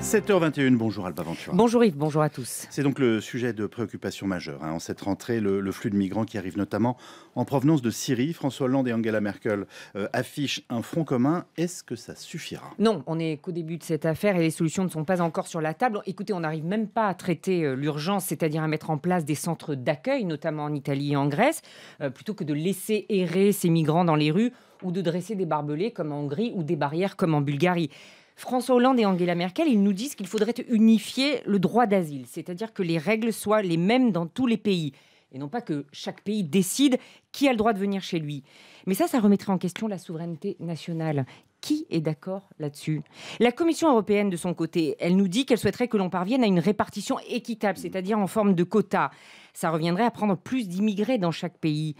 7h21, bonjour Alba Ventura. Bonjour Yves, bonjour à tous. C'est donc le sujet de préoccupation majeure. Hein. En cette rentrée, le, flux de migrants qui arrive notamment en provenance de Syrie, François Hollande et Angela Merkel euh, affichent un front commun. Est-ce que ça suffira Non, on est qu'au début de cette affaire et les solutions ne sont pas encore sur la table. Écoutez, on n'arrive même pas à traiter euh, l'urgence, c'est-à-dire à mettre en place des centres d'accueil, notamment en Italie et en Grèce, euh, plutôt que de laisser errer ces migrants dans les rues ou de dresser des barbelés comme en Hongrie ou des barrières comme en Bulgarie. François Hollande et Angela Merkel, ils nous disent qu'il faudrait unifier le droit d'asile, c'est-à-dire que les règles soient les mêmes dans tous les pays, et non pas que chaque pays décide qui a le droit de venir chez lui. Mais ça, ça remettrait en question la souveraineté nationale. Qui est d'accord là-dessus La Commission européenne, de son côté, elle nous dit qu'elle souhaiterait que l'on parvienne à une répartition équitable, c'est-à-dire en forme de quotas. Ça reviendrait à prendre plus d'immigrés dans chaque pays.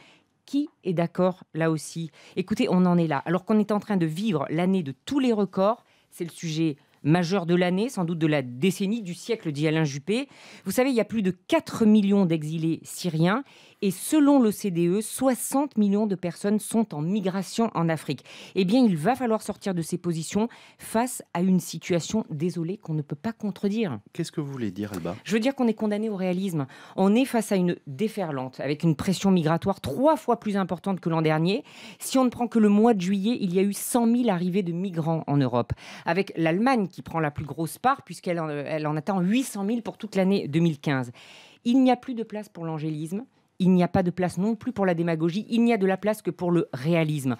Qui est d'accord là aussi Écoutez, on en est là. Alors qu'on est en train de vivre l'année de tous les records, c'est le sujet majeur de l'année, sans doute de la décennie, du siècle, dit Alain Juppé. Vous savez, il y a plus de 4 millions d'exilés syriens et selon l'OCDE, 60 e, millions de personnes sont en migration en Afrique. Eh bien, il va falloir sortir de ces positions face à une situation, désolée, qu'on ne peut pas contredire. Qu'est-ce que vous voulez dire, Alba Je veux dire qu'on est condamné au réalisme. On est face à une déferlante avec une pression migratoire trois fois plus importante que l'an dernier. Si on ne prend que le mois de juillet, il y a eu 100 000 arrivées de migrants en Europe. Avec l'Allemagne qui prend la plus grosse part, puisqu'elle en, euh, elle en attend 800 000 pour toute l'année 2015. Il n'y a plus de place pour l'angélisme, il n'y a pas de place non plus pour la démagogie, il n'y a de la place que pour le réalisme.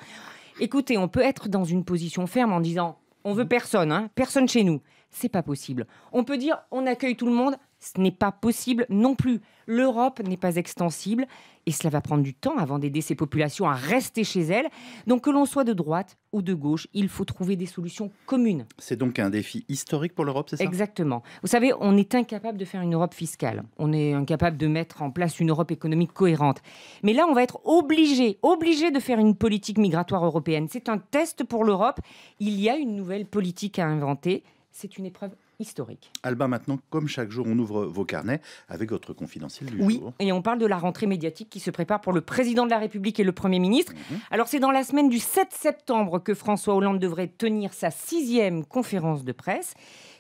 Écoutez, on peut être dans une position ferme en disant on veut personne, hein. personne chez nous. C'est pas possible. On peut dire on accueille tout le monde, ce n'est pas possible non plus. L'Europe n'est pas extensible et cela va prendre du temps avant d'aider ces populations à rester chez elles. Donc que l'on soit de droite ou de gauche, il faut trouver des solutions communes. C'est donc un défi historique pour l'Europe, c'est ça Exactement. Vous savez, on est incapable de faire une Europe fiscale. On est incapable de mettre en place une Europe économique cohérente. Mais là, on va être obligé, obligé de faire une politique migratoire européenne. C'est un test pour l'Europe. Il y a une nouvelle politique à inventer. C'est une épreuve historique. Alba, maintenant, comme chaque jour, on ouvre vos carnets avec votre confidentiel du oui, jour. Oui, et on parle de la rentrée médiatique qui se prépare pour le président de la République et le Premier ministre. Mhm. Alors, c'est dans la semaine du 7 septembre que François Hollande devrait tenir sa sixième conférence de presse.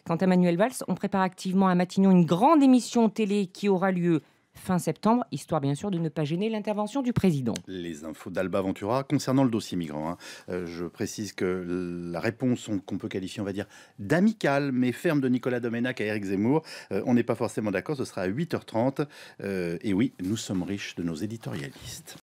Quant à Manuel Valls, on prépare activement à Matignon une grande émission télé qui aura lieu fin septembre, histoire bien sûr de ne pas gêner l'intervention du président. Les infos d'Alba Ventura concernant le dossier migrant. Hein. Euh, je précise que la réponse qu'on peut qualifier, on va dire, d'amicale mais ferme de Nicolas Domenac à Eric Zemmour, euh, on n'est pas forcément d'accord, ce sera à 8h30. Euh, et oui, nous sommes riches de nos éditorialistes.